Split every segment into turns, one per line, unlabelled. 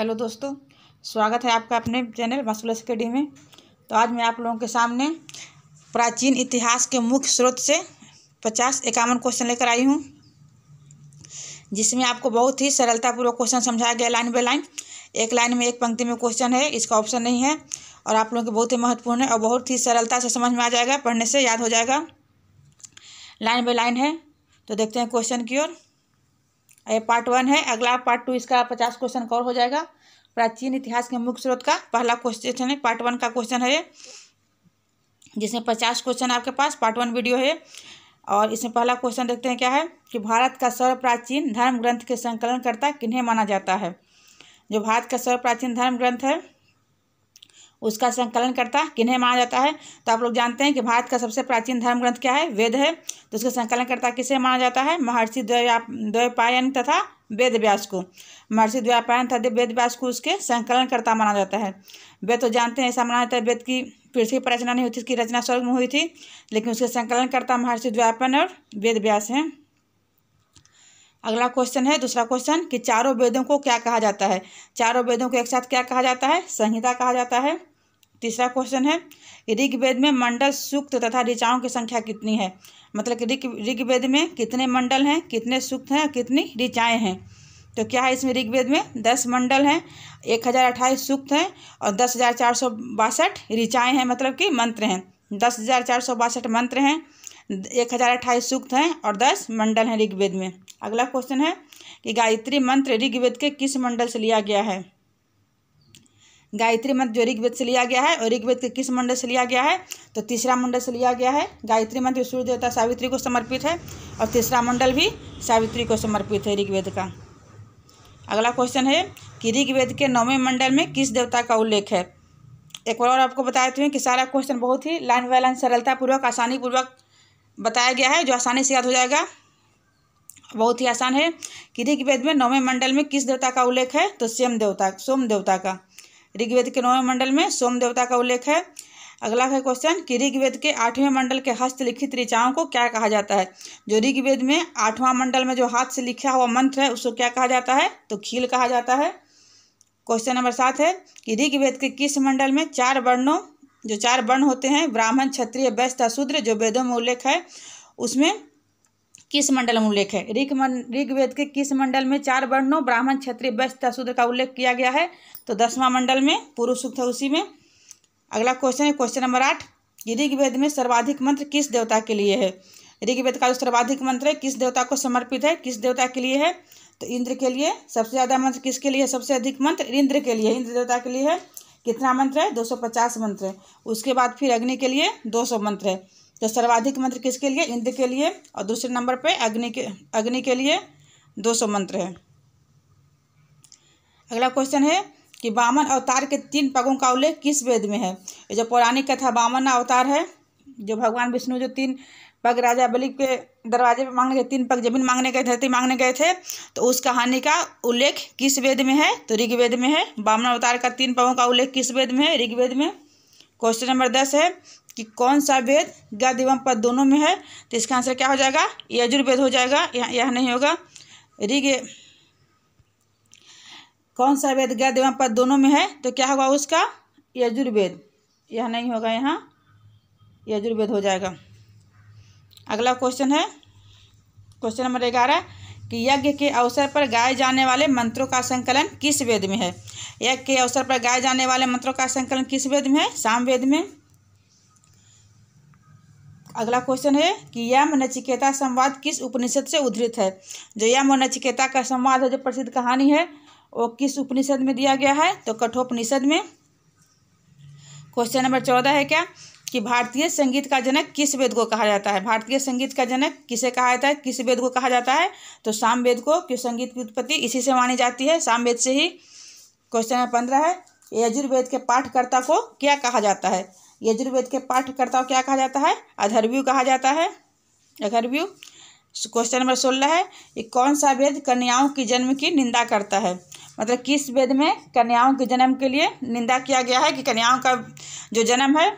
hello दोस्तों स्वागत है आपका अपने चैनल मासूल अकेडमी में तो आज मैं आप लोगों के सामने प्राचीन इतिहास के मुख्य स्रोत से पचास इक्यावन क्वेश्चन लेकर आई हूँ जिसमें आपको बहुत ही सरलतापूर्वक क्वेश्चन समझाया गया लाइन बाय लाइन एक लाइन में एक पंक्ति में क्वेश्चन है इसका ऑप्शन नहीं है और आप लोगों के बहुत ही महत्वपूर्ण है और बहुत ही सरलता से समझ में आ जाएगा पढ़ने से याद हो जाएगा लाइन बाय लाइन है तो देखते हैं क्वेश्चन की ओर ये पार्ट वन है अगला पार्ट टू इसका पचास क्वेश्चन कवर हो जाएगा प्राचीन इतिहास के मुख्य स्रोत का पहला क्वेश्चन है पार्ट वन का क्वेश्चन है जिसमें पचास क्वेश्चन आपके पास पार्ट वन वीडियो है और इसमें पहला क्वेश्चन देखते हैं क्या है कि भारत का सर्व प्राचीन धर्म ग्रंथ के संकलन करता किन्हें माना जाता है जो भारत का सर्व प्राचीन धर्म ग्रंथ है उसका संकलन करता किन्हें माना जाता है तो आप लोग जानते हैं कि भारत का सबसे प्राचीन धर्म ग्रंथ क्या है वेद है तो उसका संकलन करता किसे माना जाता है महर्षि द्वैपायन तथा वेद व्यास को महर्षि द्वैपायन तथा वेद व्यास को उसके संकलनकर्ता माना जाता है वेद तो जानते हैं ऐसा माना जाता है वेद की पृथ्वी पर रचना नहीं हुई थी इसकी रचना स्वर्ग में हुई थी लेकिन उसके संकलनकर्ता महर्षि द्वैपायन और वेद व्यास हैं अगला क्वेश्चन है दूसरा क्वेश्चन कि चारों वेदों को क्या कहा जाता है चारों वेदों को एक साथ क्या कहा जाता है संहिता कहा जाता है तीसरा क्वेश्चन है ऋग्वेद में मंडल सूक्त तथा ऋचाओं की संख्या कितनी है मतलब कि ऋग ऋग्वेद में कितने मंडल हैं कितने सूक्त हैं कितनी ऋचाएँ हैं तो क्या है इसमें ऋग्वेद में दस मंडल हैं एक हज़ार अट्ठाईस सूक्त हैं और दस हज़ार चार सौ बासठ ऋचाएँ हैं मतलब कि मंत्र हैं दस हज़ार चार सौ बासठ मंत्र हैं एक हज़ार अट्ठाईस सूक्त हैं और दस मंडल हैं ऋग्वेद में अगला क्वेश्चन है कि गायत्री मंत्र ऋग्वेद के किस मंडल से लिया गया है गायत्री मंत्र जो ऋग्वेद से लिया गया है और ऋग्वेद के किस मंडल से लिया गया है तो तीसरा मंडल से लिया गया है गायत्री मंत्र सूर्य देवता सावित्री को समर्पित है और तीसरा मंडल भी सावित्री को समर्पित है ऋग्वेद का अगला क्वेश्चन है कि ऋग्वेद के नौवें मंडल में किस देवता का उल्लेख है एक बार और आपको बताते हूँ कि सारा क्वेश्चन बहुत ही लाइन बाय लाइन सरलतापूर्वक आसानीपूर्वक बताया गया है जो आसानी से याद हो जाएगा बहुत ही आसान है कि ऋग्वेद में नौवें मंडल में किस देवता का उल्लेख है तो सोम देवता सोम देवता का ऋग्वेद के नौवें मंडल में सोम देवता का उल्लेख है अगला है क्वेश्चन कि ऋग्वेद के आठवें मंडल के हस्तलिखित ऋचाओं को क्या कहा जाता है जो ऋग्वेद में आठवां मंडल में जो हाथ से लिखा हुआ मंत्र है उसको क्या कहा जाता है तो खील कहा जाता है क्वेश्चन नंबर सात है कि ऋग्वेद के किस मंडल में चार वर्णों जो चार वर्ण होते हैं ब्राह्मण क्षत्रिय वैश्य शूद्र जो वेदों में उल्लेख है उसमें किस मंडल में उल्लेख है ऋग ऋग्वेद के किस मंडल में चार वर्णों ब्राह्मण क्षत्रिय वैश्य शूद्र का उल्लेख किया गया है तो दसवां मंडल में पुरुष सूक्त है उसी में अगला क्वेश्चन है क्वेश्चन नंबर आठ ऋग्वेद में सर्वाधिक मंत्र किस देवता के लिए है ऋग्वेद का जो सर्वाधिक मंत्र है किस देवता को समर्पित है किस देवता के लिए है तो इंद्र के लिए सबसे ज़्यादा मंत्र किसके लिए सबसे अधिक मंत्र इंद्र के लिए इंद्र देवता के लिए है कितना मंत्र है 250 मंत्र है उसके बाद फिर अग्नि के लिए 200 मंत्र है तो सर्वाधिक मंत्र किसके लिए इंद्र के लिए और दूसरे नंबर पे अग्नि के अग्नि के लिए 200 मंत्र है अगला क्वेश्चन है कि बामन अवतार के तीन पगों का उल्लेख किस वेद में है जो पौराणिक कथा बामन अवतार है जो भगवान विष्णु जो तीन पग राजा बलि के दरवाजे पर मांगने गए तीन पग जमीन मांगने गए धरती मांगने गए थे तो उस कहानी का उल्लेख किस वेद में है तो ऋग्वेद में है बामना अवतार का तीन पगों का उल्लेख किस वेद में है ऋग्वेद में क्वेश्चन नंबर दस है कि कौन सा वेद गद एवं पद दोनों में है तो इसका आंसर क्या हो जाएगा यजुर्वेद हो जाएगा यह यह नहीं होगा ऋग कौन सा वेद गद एवं पद दोनों में है तो क्या होगा उसका यजुर्वेद यह नहीं होगा यहाँ यजुर्वेद हो जाएगा अगला क्वेश्चन है क्वेश्चन नंबर ग्यारह कि यज्ञ के अवसर पर गाए जाने वाले मंत्रों का संकलन किस वेद में है यज्ञ के अवसर पर गाए जाने वाले मंत्रों का संकलन किस वेद में है साम वेद में अगला क्वेश्चन है कि यम नचिकेता संवाद किस उपनिषद से उद्धृत है जो यम और नचिकेता का संवाद है जो प्रसिद्ध कहानी है वो किस उपनिषद में दिया गया है तो कठोपनिषद में क्वेश्चन नंबर चौदह है क्या कि भारतीय संगीत का जनक किस वेद को कहा जाता है भारतीय संगीत का जनक किसे कहा जाता है किस वेद को कहा जाता है तो साम वेद को क्यों संगीत की उत्पत्ति इसी से मानी जाती है साम वेद से ही क्वेश्चन नंबर पंद्रह है यजुर्वेद के पाठकर्ता को क्या कहा जाता है यजुर्वेद के पाठकर्ता को क्या कहा जाता है अधर्व्यू कहा जाता है अधर्व्यू क्वेश्चन नंबर सोलह है ये कौन सा वेद कन्याओं की जन्म की निंदा करता है मतलब किस वेद में कन्याओं के जन्म के लिए निंदा किया गया है कि कन्याओं का जो जन्म है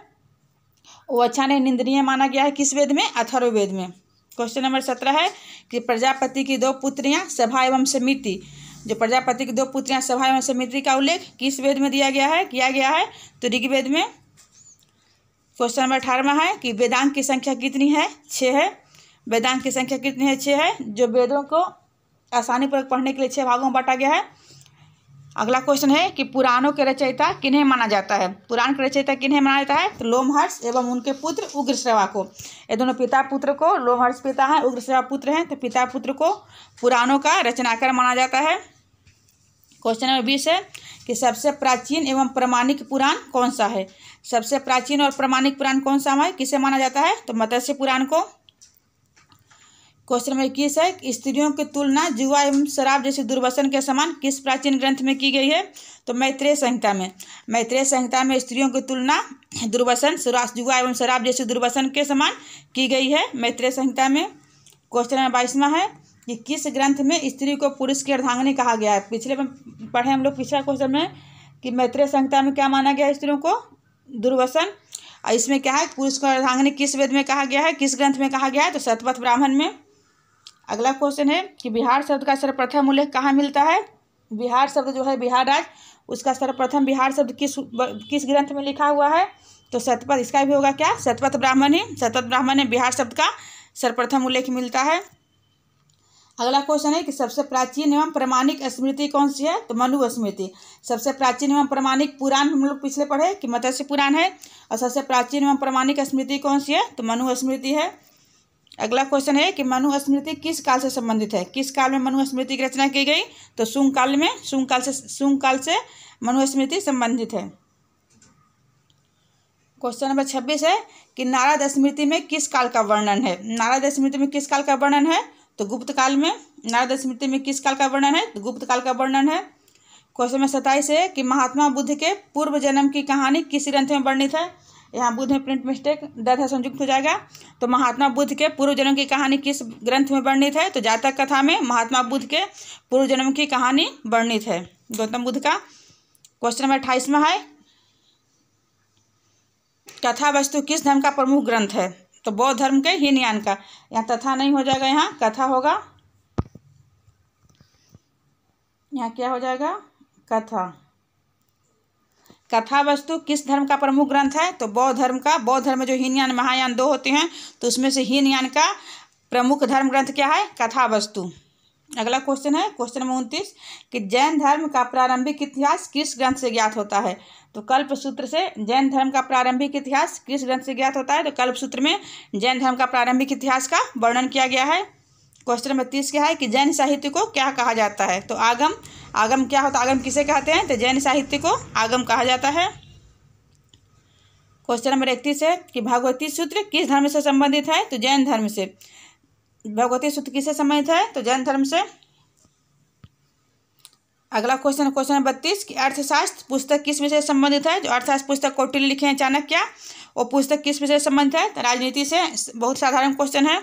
वो अच्छा नहीं निंदनीय माना गया है किस वेद में अथर्ववेद में क्वेश्चन नंबर सत्रह है कि प्रजापति की दो पुत्रियां सभा एवं समिति जो प्रजापति की दो पुत्रियां सभा एवं समिति का उल्लेख किस वेद में दिया गया है किया गया है तो ऋग्वेद में क्वेश्चन नंबर अठारहवा है कि वेदांग की संख्या कितनी है छः है वेदांग की संख्या कितनी है छः है जो वेदों को आसानीपूर्वक पढ़ने के लिए छः भागों में बांटा गया है अगला क्वेश्चन है कि पुराणों के रचयिता किन्हें माना जाता है पुराण के रचयिता किन्हें माना जाता है तो लोमहर्ष एवं उनके पुत्र सेवा को ये दोनों पिता पुत्र को लोमहर्ष पिता हैं सेवा पुत्र हैं तो पिता पुत्र को पुराणों का रचनाकार माना जाता है क्वेश्चन नंबर बीस है कि सबसे प्राचीन एवं प्रमाणिक पुराण कौन सा है सबसे प्राचीन और प्रमाणिक पुराण कौन सा है किसे माना जाता है तो मत्स्य पुराण को क्वेश्चन नंबर इक्कीस है स्त्रियों की तुलना जुआ एवं शराब जैसे दुर्वसन के समान किस प्राचीन ग्रंथ में की गई है तो मैत्रेय संहिता में मैत्रेय संहिता में स्त्रियों की तुलना दुर्वसन जुआ एवं शराब जैसे दुर्वसन के समान की गई है मैत्रेय संहिता में क्वेश्चन नंबर बाईसवा है कि किस ग्रंथ में स्त्री को पुरुष की अर्धांगनी कहा गया है पिछले पढ़े हम लोग पिछला क्वेश्चन में कि मैत्रेय संहिता में क्या माना गया स्त्रियों को दुर्वसन और इसमें क्या है पुरुष को अर्धांगनी किस वेद में कहा गया है किस ग्रंथ में कहा गया है तो सतपथ ब्राह्मण में अगला क्वेश्चन है कि बिहार शब्द का सर्वप्रथम उल्लेख कहाँ मिलता है बिहार शब्द जो है बिहार राज्य उसका सर्वप्रथम बिहार शब्द किस किस ग्रंथ में लिखा हुआ है तो सतपथ इसका भी होगा क्या सतपथ ब्राह्मण है सतपथ ब्राह्मण है बिहार शब्द का सर्वप्रथम उल्लेख मिलता है अगला क्वेश्चन है कि सबसे प्राचीन एवं प्रमाणिक स्मृति कौन सी है तो मनु स्मृति सबसे प्राचीन एवं प्रमाणिक पुराण हम लोग पिछले पढ़े कि मत्स्य पुराण है और सबसे प्राचीन एवं प्रमाणिक स्मृति कौन सी है तो मनु स्मृति है अगला क्वेश्चन है कि मनुस्मृति किस काल से संबंधित है किस काल में मनुस्मृति की रचना की गई तो शुंग काल में शुंग काल से शुंग काल से मनुस्मृति संबंधित है क्वेश्चन नंबर छब्बीस है कि नारद स्मृति में किस काल का वर्णन है नारद स्मृति में किस काल का वर्णन है तो गुप्त काल में नारद स्मृति में किस काल का वर्णन है तो गुप्त काल का वर्णन है क्वेश्चन नंबर सत्ताईस है कि महात्मा बुद्ध के पूर्व जन्म की कहानी किस ग्रंथ में वर्णित है यहाँ बुद्ध में प्रिंट मिस्टेक दर्थ संयुक्त हो जाएगा तो महात्मा बुद्ध के पूर्व जन्म की कहानी किस ग्रंथ में वर्णित है तो जातक कथा में महात्मा बुद्ध के पूर्व जन्म की कहानी वर्णित है गौतम बुद्ध का क्वेश्चन नंबर अट्ठाईस में है कथा वस्तु किस धर्म का प्रमुख ग्रंथ है तो बौद्ध धर्म के ही न्यान का यहाँ तथा नहीं हो जाएगा यहाँ कथा होगा यहाँ क्या हो जाएगा कथा कथा वस्तु किस धर्म का प्रमुख ग्रंथ है तो बौद्ध धर्म का बौद्ध धर्म जो हीनयान महायान दो होते हैं तो उसमें से हीनयान का प्रमुख धर्म ग्रंथ क्या है कथा वस्तु अगला क्वेश्चन है क्वेश्चन नंबर उनतीस कि जैन धर्म का प्रारंभिक इतिहास किस ग्रंथ से ज्ञात होता है तो कल्प सूत्र से जैन धर्म का प्रारंभिक इतिहास किस ग्रंथ से ज्ञात होता है तो कल्प सूत्र में जैन धर्म का प्रारंभिक इतिहास का वर्णन किया गया है क्वेश्चन नंबर तीस क्या है कि जैन साहित्य को क्या कहा जाता है तो आगम आगम क्या होता है आगम किसे कहते हैं तो जैन साहित्य को आगम कहा जाता है क्वेश्चन नंबर इकतीस है कि भागवती सूत्र किस धर्म से संबंधित है तो जैन धर्म से भगवती सूत्र किसे संबंधित है तो जैन धर्म से अगला क्वेश्चन क्वेश्चन नंबर बत्तीस कि अर्थशास्त्र पुस्तक किस विषय से संबंधित है जो अर्थशास्त्र पुस्तक कौटिल लिखे हैं चाणक्य वो पुस्तक किस विषय से संबंधित है तो राजनीति से बहुत साधारण क्वेश्चन है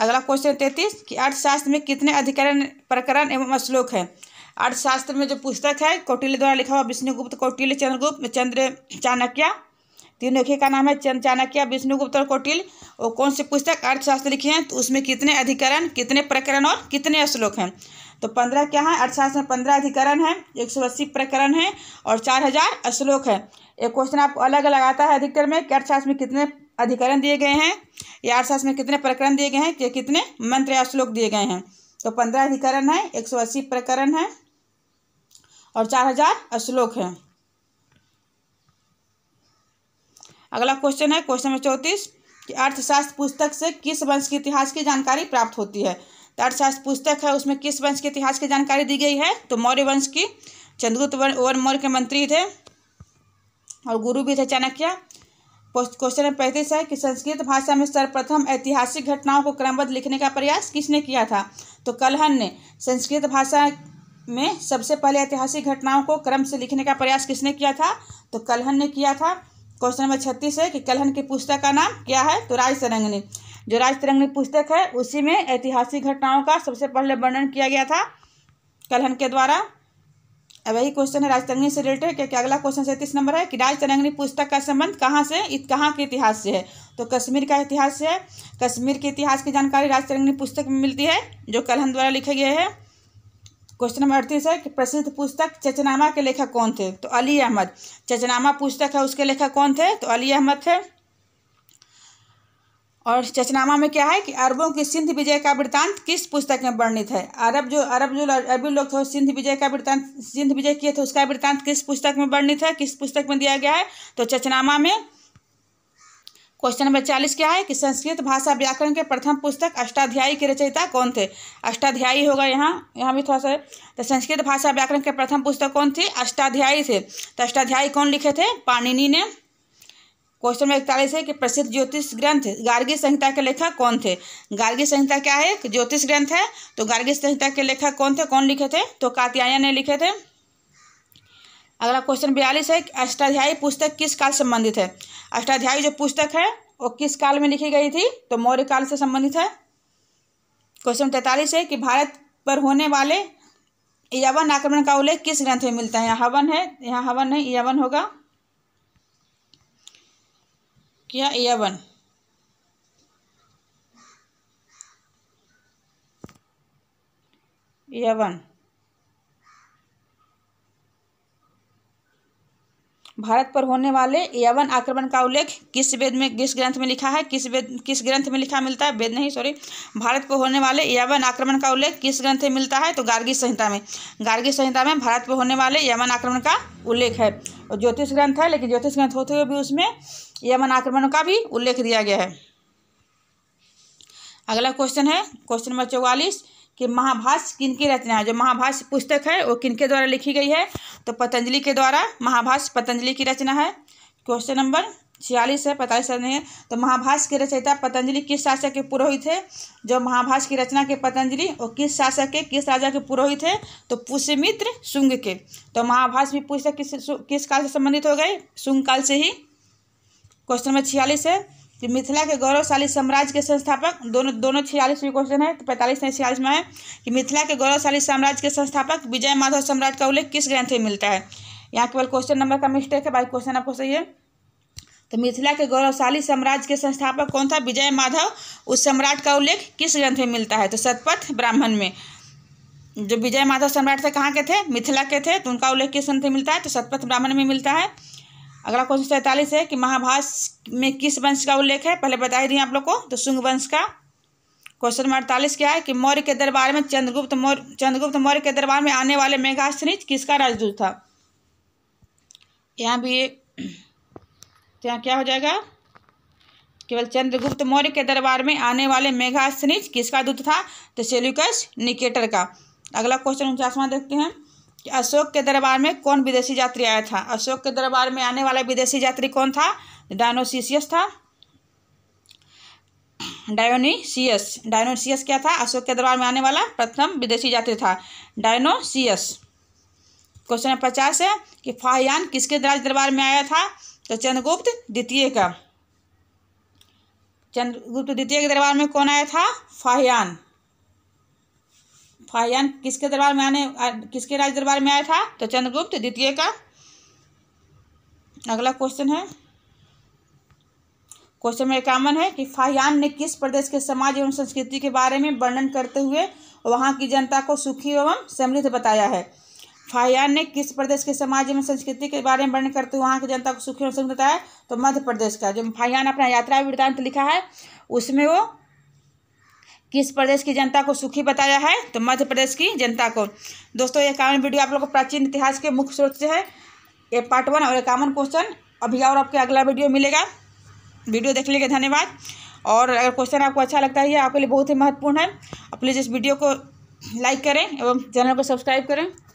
अगला क्वेश्चन तैतीस कि अर्थशास्त्र में कितने अधिकरण प्रकरण एवं श्लोक है अर्थशास्त्र में जो पुस्तक है कौटिल्य द्वारा लिखा हुआ विष्णुगुप्त कौटिल्य चंद्रगुप्त चंद्र चाणक्य तीनों एक का नाम है चंद चाणक्य विष्णुगुप्त और कौटिल और कौन से पुस्तक अर्थशास्त्र लिखे हैं तो उसमें कितने अधिकरण कितने प्रकरण और कितने श्लोक हैं तो पंद्रह क्या है अर्थशास्त्र में पंद्रह अधिकरण है एक सौ अस्सी प्रकरण है और चार हजार श्लोक है एक क्वेश्चन आपको अलग अलग आता है अधिकतर में कि अर्थशास्त्र में कितने अधिकरण दिए गए हैं या अर्थशास्त्र में कितने प्रकरण दिए गए हैं कि कितने मंत्र या श्लोक दिए गए हैं तो पंद्रह अधिकरण है एक सौ अस्सी प्रकरण है और चार हजार श्लोक है अगला क्वेश्चन है क्वेश्चन नंबर चौंतीस कि अर्थशास्त्र पुस्तक से किस वंश के इतिहास की जानकारी प्राप्त होती है तो अर्थशास्त्र पुस्तक है उसमें किस वंश के इतिहास की जानकारी दी गई है तो मौर्य वंश की चंद्रगुप्त वर्ण मौर्य के मंत्री थे और गुरु भी थे चाणक्य क्वेश्चन नंबर पैंतीस है कि संस्कृत भाषा में सर्वप्रथम ऐतिहासिक घटनाओं को क्रमबद्ध लिखने का प्रयास किसने किया था तो कलहन ने संस्कृत भाषा में सबसे पहले ऐतिहासिक घटनाओं को क्रम से लिखने का प्रयास किसने किया था तो कलहन ने किया था क्वेश्चन नंबर छत्तीस है कि कलहन की पुस्तक का नाम क्या है तो राज तरंगनी जो राज तरंगनी पुस्तक है उसी में ऐतिहासिक घटनाओं का सबसे पहले वर्णन किया गया था कलहन के द्वारा अब यही क्वेश्चन है राजतरंगनी से रिलेटेड क्या क्या अगला क्वेश्चन सैंतीस नंबर है कि राजतरंगनी पुस्तक का संबंध कहाँ से कहाँ के इतिहास से है तो कश्मीर का इतिहास से है कश्मीर के इतिहास की जानकारी राजतरंगनी पुस्तक में मिलती है जो कलहन द्वारा लिखे गए हैं क्वेश्चन नंबर अड़तीस है कि प्रसिद्ध पुस्तक चचनामा के लेखक कौन थे तो अली अहमद चचनामा पुस्तक है उसके लेखक कौन थे तो अली अहमद थे और चचनामा में क्या है कि अरबों की सिंध विजय का वृत्तांत किस पुस्तक में वर्णित है अरब जो अरब जो अरबी लोग थे सिंध विजय का वृत्तांत सिंध विजय किए थे उसका वृत्तांत किस पुस्तक में वर्णित है किस पुस्तक में दिया गया है तो चचनामा में क्वेश्चन नंबर चालीस क्या है कि संस्कृत भाषा व्याकरण के प्रथम पुस्तक अष्टाध्यायी के रचयिता कौन थे अष्टाध्यायी होगा यहाँ यहाँ भी थोड़ा सा तो संस्कृत भाषा व्याकरण के प्रथम पुस्तक कौन थी अष्टाध्यायी थे तो अष्टाध्यायी कौन लिखे थे पाणिनि ने क्वेश्चन नंबर इकतालीस है कि प्रसिद्ध ज्योतिष ग्रंथ गार्गी संहिता के लेखक कौन थे गार्गी संहिता क्या है ज्योतिष ग्रंथ है तो गार्गी संहिता के लेखक कौन थे कौन लिखे थे तो कात्यायन ने लिखे थे अगला क्वेश्चन बयालीस है अष्टाध्यायी पुस्तक किस काल संबंधित है अष्टाध्यायी जो पुस्तक है वो किस काल में लिखी गई थी तो मौर्य काल से संबंधित है क्वेश्चन तैतालीस है कि भारत पर होने वाले यवन आक्रमण का उल्लेख किस ग्रंथ में मिलता है यहाँ हवन है यहाँ हवन नहीं यवन होगा क्या यवन यवन भारत पर होने वाले यवन आक्रमण का उल्लेख किस वेद में किस ग्रंथ में लिखा है किस वेद किस ग्रंथ में लिखा मिलता है वेद नहीं सॉरी भारत पर होने वाले यवन आक्रमण का उल्लेख किस ग्रंथ में मिलता है तो गार्गी संहिता में गार्गी संहिता में भारत पर होने वाले यवन आक्रमण का उल्लेख है और ज्योतिष ग्रंथ है लेकिन ज्योतिष ग्रंथ होते हुए भी उसमें यमन आक्रमण का भी उल्लेख दिया गया है अगला क्वेश्चन है क्वेश्चन नंबर चौवालीस कि महाभाष्य किनकी रचना है जो महाभाष्य पुस्तक है वो किनके द्वारा लिखी गई है तो पतंजलि के द्वारा महाभाष्य पतंजलि की रचना है क्वेश्चन नंबर छियालीस है पैंतालीस नहीं है तो महाभाष के रचयिता पतंजलि किस शासक के पुरोहित थे जो महाभाष की रचना के पतंजलि और किस शासक के किस राजा के पुरोहित थे तो पुष्यमित्र शुंग के तो महाभाष भी पुस्तक किस किस काल से संबंधित हो गए शुंग काल से ही क्वेश्चन नंबर छियालीस है कि मिथिला के गौरवशाली साम्राज्य के संस्थापक दोनों दोनों छियालीस में क्वेश्चन है तो पैंतालीस नहीं छियालीस में है कि मिथिला के गौरवशाली साम्राज्य के संस्थापक विजय माधव सम्राट का उल्लेख किस ग्रंथ में मिलता है यहाँ केवल क्वेश्चन नंबर का मिस्टेक है बाकी क्वेश्चन आपको सही है तो मिथिला के गौरवशाली साम्राज्य के संस्थापक कौन था विजय माधव उस सम्राट का उल्लेख किस ग्रंथ में मिलता है तो सतपथ ब्राह्मण में जो विजय माधव सम्राट थे कहाँ के थे मिथिला के थे तो उनका उल्लेख किस ग्रंथ में मिलता है तो सतपथ ब्राह्मण में मिलता है अगला क्वेश्चन सैंतालीस है कि महाभाष्य में किस वंश का उल्लेख है पहले बता ही दिए आप लोग को तो शुंग वंश का क्वेश्चन नंबर अड़तालीस क्या है कि मौर्य के दरबार में चंद्रगुप्त मौर्य चंद्रगुप्त मौर्य के दरबार में आने वाले मेघाश्रिज किसका राजदूत था यहाँ भी ये तो यहाँ क्या हो जाएगा केवल चंद्रगुप्त मौर्य के दरबार में आने वाले मेघाश्रिज किसका दूत था तो सेल्यूकस निकेटर का अगला क्वेश्चन उनचासवा देखते हैं कि अशोक के दरबार में कौन विदेशी यात्री आया था अशोक के दरबार में आने वाला विदेशी यात्री कौन था डायनोसिसियस था डायोनीसियस डायनोसियस क्या था अशोक के दरबार में आने वाला प्रथम विदेशी यात्री था डायनोसियस क्वेश्चन नंबर पचास है कि फाहयान किसके राज दरबार में आया था तो चंद्रगुप्त द्वितीय का चंद्रगुप्त द्वितीय के दरबार में कौन आया था फाहयान फायन किसके दरबार में आने किसके राज दरबार में आया था तो चंद्रगुप्त द्वितीय का अगला क्वेश्चन है क्वेश्चन नंबर इक्यावन है कि फाहियान ने किस प्रदेश के समाज एवं संस्कृति के बारे में वर्णन करते हुए वहां की जनता को सुखी एवं समृद्ध बताया है फाहियान ने किस प्रदेश के समाज एवं संस्कृति के बारे में वर्णन करते हुए वहां की जनता को सुखी एवं समृद्ध बताया तो मध्य प्रदेश का जो फाहियान अपना यात्रा वृत्तांत लिखा है उसमें वो किस प्रदेश की जनता को सुखी बताया है तो मध्य प्रदेश की जनता को दोस्तों ये कामन वीडियो आप लोग को प्राचीन इतिहास के मुख्य स्रोत से है ये पार्ट वन और कामन क्वेश्चन अभी और आपके अगला वीडियो मिलेगा वीडियो देखने के धन्यवाद और अगर क्वेश्चन आपको अच्छा लगता है ये आपके लिए बहुत ही महत्वपूर्ण है प्लीज़ इस वीडियो को लाइक करें एवं चैनल को सब्सक्राइब करें